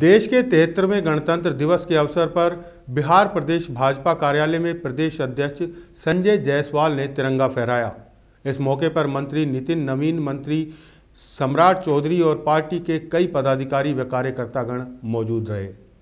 देश के तिहत्तरवें गणतंत्र दिवस के अवसर पर बिहार प्रदेश भाजपा कार्यालय में प्रदेश अध्यक्ष संजय जायसवाल ने तिरंगा फहराया इस मौके पर मंत्री नितिन नवीन मंत्री सम्राट चौधरी और पार्टी के कई पदाधिकारी व कार्यकर्तागण मौजूद रहे